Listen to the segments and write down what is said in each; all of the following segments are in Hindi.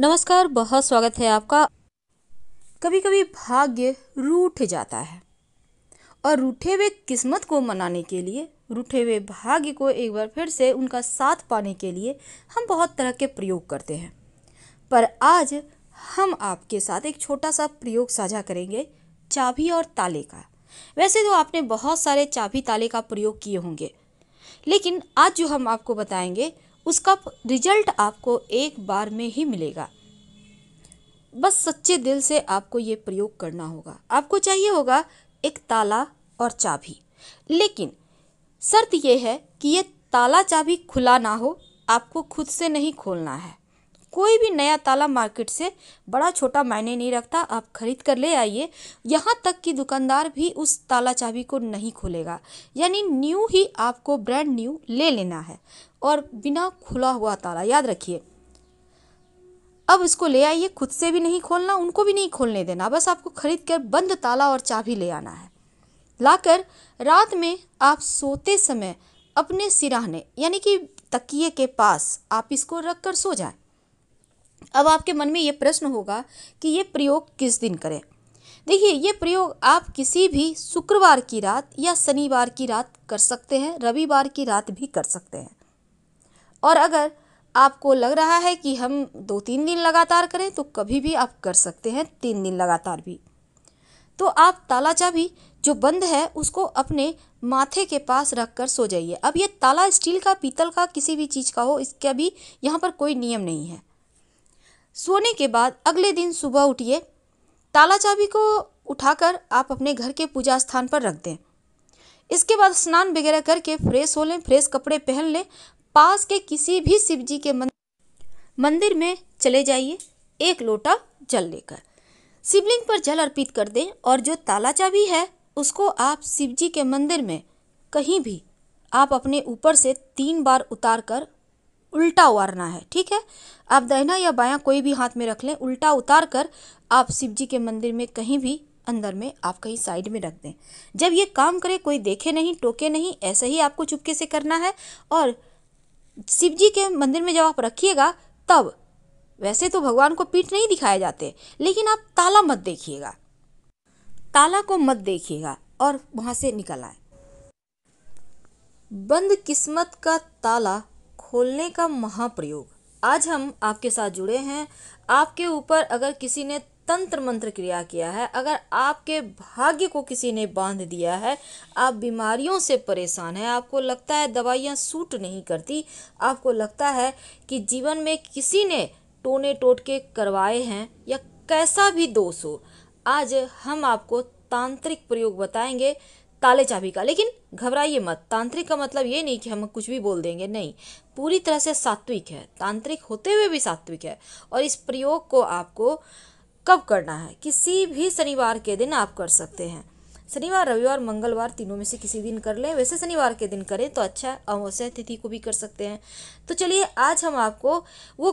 नमस्कार बहुत स्वागत है आपका कभी कभी भाग्य रूठ जाता है और रूठे हुए किस्मत को मनाने के लिए रूठे हुए भाग्य को एक बार फिर से उनका साथ पाने के लिए हम बहुत तरह के प्रयोग करते हैं पर आज हम आपके साथ एक छोटा सा प्रयोग साझा करेंगे चाबी और ताले का वैसे तो आपने बहुत सारे चाबी ताले का प्रयोग किए होंगे लेकिन आज जो हम आपको बताएंगे उसका रिजल्ट आपको एक बार में ही मिलेगा बस सच्चे दिल से आपको ये प्रयोग करना होगा आपको चाहिए होगा एक ताला और चाबी लेकिन शर्त यह है कि ये ताला चाबी खुला ना हो आपको खुद से नहीं खोलना है कोई भी नया ताला मार्केट से बड़ा छोटा मायने नहीं रखता आप खरीद कर ले आइए यहाँ तक कि दुकानदार भी उस ताला चाबी को नहीं खोलेगा यानी न्यू ही आपको ब्रांड न्यू ले लेना है और बिना खुला हुआ ताला याद रखिए अब इसको ले आइए खुद से भी नहीं खोलना उनको भी नहीं खोलने देना बस आपको खरीद कर बंद ताला और चाबी ले आना है लाकर रात में आप सोते समय अपने सिराहने यानी कि तकिए के पास आप इसको रख कर सो जाए अब आपके मन में ये प्रश्न होगा कि ये प्रयोग किस दिन करें देखिए ये प्रयोग आप किसी भी शुक्रवार की रात या शनिवार की रात कर सकते हैं रविवार की रात भी कर सकते हैं और अगर आपको लग रहा है कि हम दो तीन दिन लगातार करें तो कभी भी आप कर सकते हैं तीन दिन लगातार भी तो आप ताला चाबी जो बंद है उसको अपने माथे के पास रख कर सो जाइए अब ये ताला स्टील का पीतल का किसी भी चीज़ का हो इसका भी यहाँ पर कोई नियम नहीं है सोने के बाद अगले दिन सुबह उठिए ताला चाबी को उठाकर आप अपने घर के पूजा स्थान पर रख दें इसके बाद स्नान वगैरह करके फ्रेश हो लें फ्रेश कपड़े पहन लें पास के किसी भी शिव जी के मंदिर में चले जाइए एक लोटा जल लेकर शिवलिंग पर जल अर्पित कर दें और जो ताला चाबी है उसको आप शिव जी के मंदिर में कहीं भी आप अपने ऊपर से तीन बार उतार कर उल्टा उतारना है ठीक है आप दाहिना या बायां कोई भी हाथ में रख लें उल्टा उतार कर आप शिव जी के मंदिर में कहीं भी अंदर में आप कहीं साइड में रख दें जब ये काम करे कोई देखे नहीं टोके नहीं ऐसे ही आपको चुपके से करना है और शिव जी के मंदिर में जब आप रखिएगा तब वैसे तो भगवान को पीठ नहीं दिखाए जाते लेकिन आप ताला मत देखिएगा ताला को मत देखिएगा और वहाँ से निकल आए बंद किस्मत का ताला खोलने का महाप्रयोग आज हम आपके साथ जुड़े हैं आपके ऊपर अगर किसी ने तंत्र मंत्र क्रिया किया है अगर आपके भाग्य को किसी ने बांध दिया है आप बीमारियों से परेशान हैं आपको लगता है दवाइयाँ सूट नहीं करती आपको लगता है कि जीवन में किसी ने टोने टोटके करवाए हैं या कैसा भी दोष हो आज हम आपको तांत्रिक प्रयोग बताएंगे ताले चाबी का लेकिन घबराइए मत तांत्रिक का मतलब ये नहीं कि हम कुछ भी बोल देंगे नहीं पूरी तरह से सात्विक है तांत्रिक होते हुए भी सात्विक है और इस प्रयोग को आपको कब करना है किसी भी शनिवार के दिन आप कर सकते हैं शनिवार रविवार मंगलवार तीनों में से किसी दिन कर लें वैसे शनिवार के दिन करें तो अच्छा है अमावस्या तिथि को भी कर सकते हैं तो चलिए आज हम आपको वो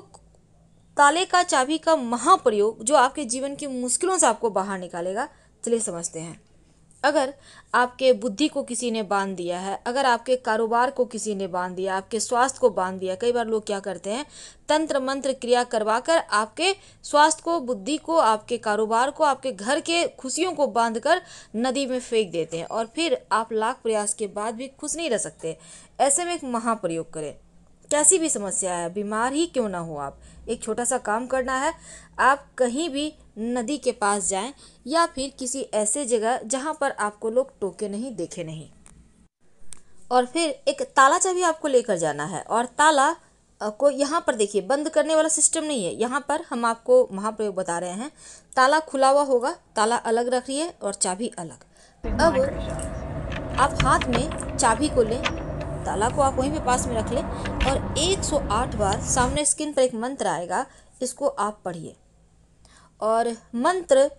ताले का चाबी का महाप्रयोग जो आपके जीवन की मुश्किलों से आपको बाहर निकालेगा चलिए समझते हैं अगर आपके बुद्धि को किसी ने बांध दिया है अगर आपके कारोबार को किसी ने बांध दिया आपके स्वास्थ्य को बांध दिया कई बार लोग क्या करते हैं तंत्र मंत्र क्रिया करवा कर आपके स्वास्थ्य को बुद्धि को आपके कारोबार को आपके घर के खुशियों को बांध कर नदी में फेंक देते हैं और फिर आप लाख प्रयास के बाद भी खुश नहीं रह सकते ऐसे में एक महाप्रयोग करें कैसी भी समस्या है बीमार ही क्यों ना हो आप एक छोटा सा काम करना है आप कहीं भी नदी के पास जाएं या फिर किसी ऐसे जगह जहां पर आपको लोग टोके नहीं देखे नहीं और फिर एक ताला चाबी आपको लेकर जाना है और ताला को यहाँ पर देखिए बंद करने वाला सिस्टम नहीं है यहाँ पर हम आपको महाप्रयोग बता रहे हैं ताला खुला हुआ होगा ताला अलग रख रही है और चाबी अलग अब आप हाथ में चाबी को लें ताला को आप वहीं पे पास में रख लें और 108 बार सामने स्क्रीन पर एक मंत्र आएगा इसको आप पढ़िए और मंत्र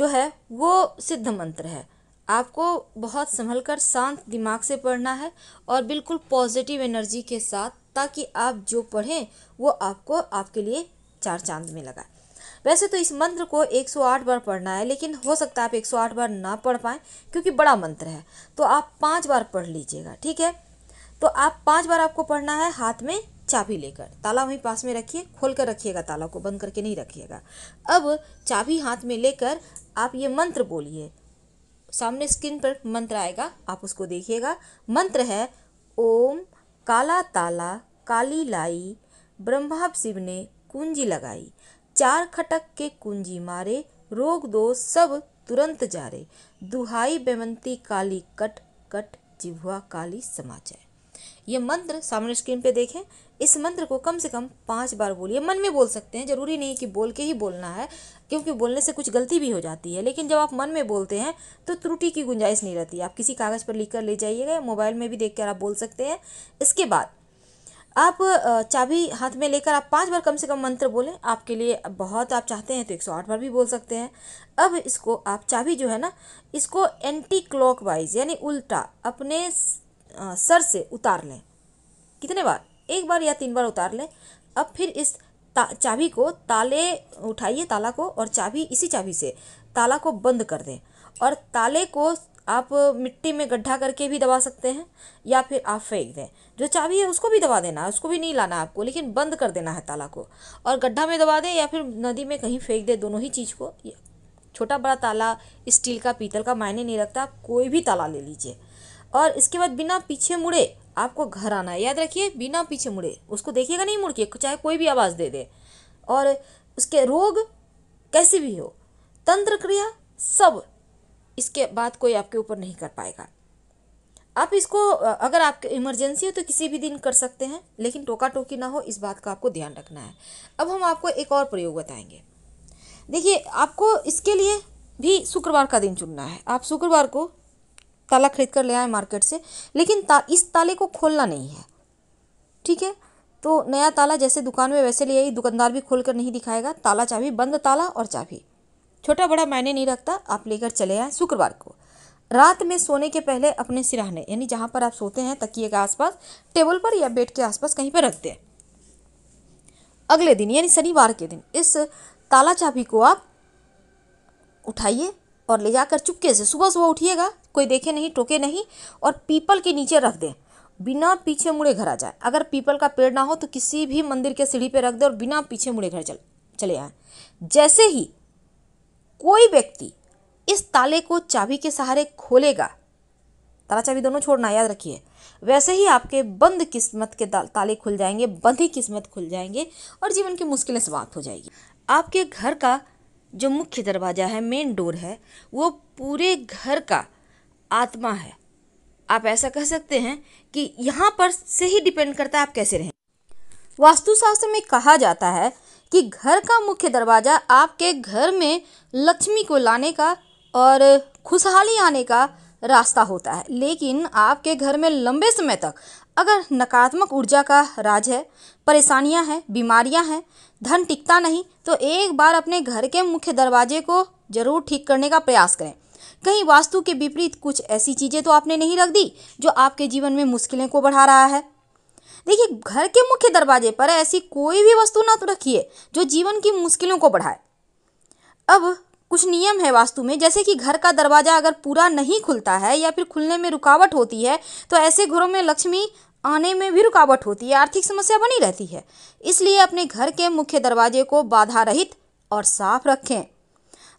जो है वो सिद्ध मंत्र है आपको बहुत संभल कर शांत दिमाग से पढ़ना है और बिल्कुल पॉजिटिव एनर्जी के साथ ताकि आप जो पढ़ें वो आपको आपके लिए चार चांद में लगाए वैसे तो इस मंत्र को 108 बार पढ़ना है लेकिन हो सकता है आप 108 बार ना पढ़ पाएँ क्योंकि बड़ा मंत्र है तो आप पाँच बार पढ़ लीजिएगा ठीक है तो आप पांच बार आपको पढ़ना है हाथ में चाबी लेकर ताला वहीं पास में रखिए खोल कर रखिएगा ताला को बंद करके नहीं रखिएगा अब चाबी हाथ में लेकर आप ये मंत्र बोलिए सामने स्क्रीन पर मंत्र आएगा आप उसको देखिएगा मंत्र है ओम काला ताला काली लाई ब्रह्मा शिव ने कुंजी लगाई चार खटक के कुंजी मारे रोग दो सब तुरंत जारे दुहाई बेमंती काली कट कट जिह्वा काली समाचार ये मंत्र सामने स्क्रीन पे देखें इस मंत्र को कम से कम पाँच बार बोलिए मन में बोल सकते हैं ज़रूरी नहीं कि बोल के ही बोलना है क्योंकि बोलने से कुछ गलती भी हो जाती है लेकिन जब आप मन में बोलते हैं तो त्रुटि की गुंजाइश नहीं रहती आप किसी कागज़ पर लिख कर ले जाइएगा मोबाइल में भी देख कर आप बोल सकते हैं इसके बाद आप चाबी हाथ में लेकर आप पांच बार कम से कम मंत्र बोलें आपके लिए बहुत आप चाहते हैं तो एक सौ आठ बार भी बोल सकते हैं अब इसको आप चाबी जो है ना इसको एंटी क्लॉक वाइज यानी उल्टा अपने सर से उतार लें कितने बार एक बार या तीन बार उतार लें अब फिर इस चाबी को ताले उठाइए ताला को और चाबी इसी चाबी से ताला को बंद कर दें और ताले को आप मिट्टी में गड्ढा करके भी दबा सकते हैं या फिर आप फेंक दें जो चाबी है उसको भी दबा देना है उसको भी नहीं लाना आपको लेकिन बंद कर देना है ताला को और गड्ढा में दबा दें या फिर नदी में कहीं फेंक दें दोनों ही चीज़ को छोटा बड़ा ताला स्टील का पीतल का मायने नहीं रखता कोई भी ताला ले लीजिए और इसके बाद बिना पीछे मुड़े आपको घर आना है याद रखिए बिना पीछे मुड़े उसको देखिएगा नहीं मुड़ के चाहे कोई भी आवाज़ दे दे और उसके रोग कैसे भी हो तंत्र क्रिया सब इसके बाद कोई आपके ऊपर नहीं कर पाएगा आप इसको अगर आपके इमरजेंसी हो तो किसी भी दिन कर सकते हैं लेकिन टोका टोकी ना हो इस बात का आपको ध्यान रखना है अब हम आपको एक और प्रयोग बताएंगे देखिए आपको इसके लिए भी शुक्रवार का दिन चुनना है आप शुक्रवार को ताला खरीद कर ले आए मार्केट से लेकिन ता, इस ताले को खोलना नहीं है ठीक है तो नया ताला जैसे दुकान में वैसे ले आई दुकानदार भी खोल कर नहीं दिखाएगा ताला चाबी बंद ताला और चाबी छोटा बड़ा मायने नहीं रखता आप लेकर चले आए शुक्रवार को रात में सोने के पहले अपने सिराहने यानी जहाँ पर आप सोते हैं तकिए के आसपास टेबल पर या बेड के आसपास कहीं पर रख दें अगले दिन यानी शनिवार के दिन इस ताला चाबी को आप उठाइए और ले जाकर चुपके से सुबह सुबह उठिएगा कोई देखे नहीं टोके नहीं और पीपल के नीचे रख दें बिना पीछे मुड़े घर आ जाए अगर पीपल का पेड़ ना हो तो किसी भी मंदिर के सीढ़ी पर रख दे और बिना पीछे मुड़े घर चल चले आए जैसे ही कोई व्यक्ति इस ताले को चाबी के सहारे खोलेगा ताला चाबी दोनों छोड़ना याद रखिए वैसे ही आपके बंद किस्मत के ताले खुल जाएंगे ही किस्मत खुल जाएंगे और जीवन की मुश्किलें समाप्त हो जाएगी आपके घर का जो मुख्य दरवाज़ा है मेन डोर है वो पूरे घर का आत्मा है आप ऐसा कह सकते हैं कि यहाँ पर से ही डिपेंड करता है आप कैसे रहें वास्तुशास्त्र में कहा जाता है कि घर का मुख्य दरवाज़ा आपके घर में लक्ष्मी को लाने का और खुशहाली आने का रास्ता होता है लेकिन आपके घर में लंबे समय तक अगर नकारात्मक ऊर्जा का राज है परेशानियां हैं बीमारियां हैं धन टिकता नहीं तो एक बार अपने घर के मुख्य दरवाजे को ज़रूर ठीक करने का प्रयास करें कहीं वास्तु के विपरीत कुछ ऐसी चीज़ें तो आपने नहीं रख दी जो आपके जीवन में मुश्किलें को बढ़ा रहा है देखिए घर के मुख्य दरवाजे पर ऐसी कोई भी वस्तु ना तो रखिए जो जीवन की मुश्किलों को बढ़ाए अब कुछ नियम है वास्तु में जैसे कि घर का दरवाज़ा अगर पूरा नहीं खुलता है या फिर खुलने में रुकावट होती है तो ऐसे घरों में लक्ष्मी आने में भी रुकावट होती है आर्थिक समस्या बनी रहती है इसलिए अपने घर के मुख्य दरवाजे को बाधा रहित और साफ रखें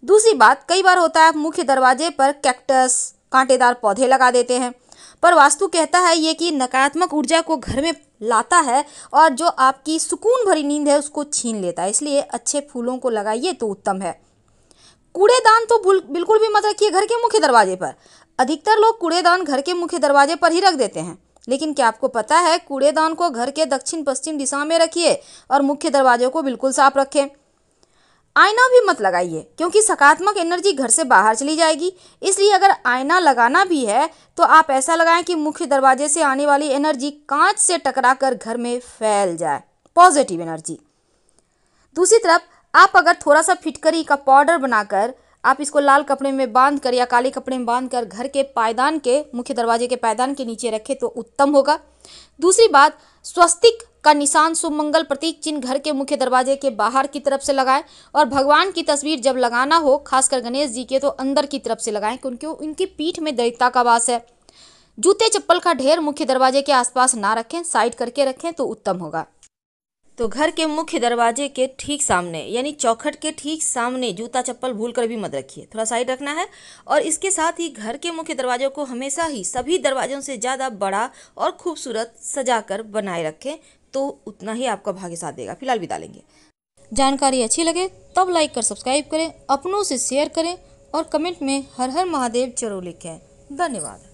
दूसरी बात कई बार होता है मुख्य दरवाजे पर कैक्टस कांटेदार पौधे लगा देते हैं पर वास्तु कहता है ये कि नकारात्मक ऊर्जा को घर में लाता है और जो आपकी सुकून भरी नींद है उसको छीन लेता है इसलिए अच्छे फूलों को लगाइए तो उत्तम है कूड़ेदान तो बिल्कुल भी मत रखिए घर के मुख्य दरवाजे पर अधिकतर लोग कूड़ेदान घर के मुख्य दरवाजे पर ही रख देते हैं लेकिन क्या आपको पता है कूड़ेदान को घर के दक्षिण पश्चिम दिशा में रखिए और मुख्य दरवाजे को बिल्कुल साफ रखें आईना भी मत लगाइए क्योंकि सकारात्मक एनर्जी घर से बाहर चली जाएगी इसलिए अगर आईना लगाना भी है तो आप ऐसा लगाएं कि मुख्य दरवाजे से आने वाली एनर्जी कांच से टकराकर घर में फैल जाए पॉजिटिव एनर्जी दूसरी तरफ आप अगर थोड़ा सा फिटकरी का पाउडर बनाकर आप इसको लाल कपड़े में बांध कर या काले कपड़े में बांध कर घर के पायदान के मुख्य दरवाजे के पायदान के नीचे रखें तो उत्तम होगा दूसरी बात स्वस्तिक का निशान मंगल प्रतीक चिन्ह घर के मुख्य दरवाजे के बाहर की तरफ से लगाएं और भगवान की तस्वीर जब लगाना हो खासकर गणेश जी के तो अंदर की तरफ से लगाएं क्योंकि उनकी पीठ में दैवता का वास है जूते चप्पल का ढेर मुख्य दरवाजे के आसपास ना रखें साइड करके रखें तो उत्तम होगा तो घर के मुख्य दरवाजे के ठीक सामने यानी चौखट के ठीक सामने जूता चप्पल भूल कर भी मत रखिए थोड़ा साइड रखना है और इसके साथ ही घर के मुख्य दरवाजे को हमेशा ही सभी दरवाजों से ज़्यादा बड़ा और खूबसूरत सजाकर बनाए रखें तो उतना ही आपका भाग्य साथ देगा फिलहाल बिता लेंगे जानकारी अच्छी लगे तब लाइक कर सब्सक्राइब करें अपनों से शेयर करें और कमेंट में हर हर महादेव जरूर लिखें धन्यवाद